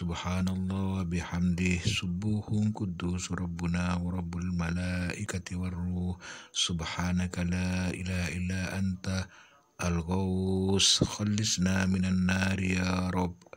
سبحان الله وبحمده سبوح قدوس ربنا ورب الملائكة والروح سبحانك لا إله إلا أنت الغوث خلصنا من النار يا رب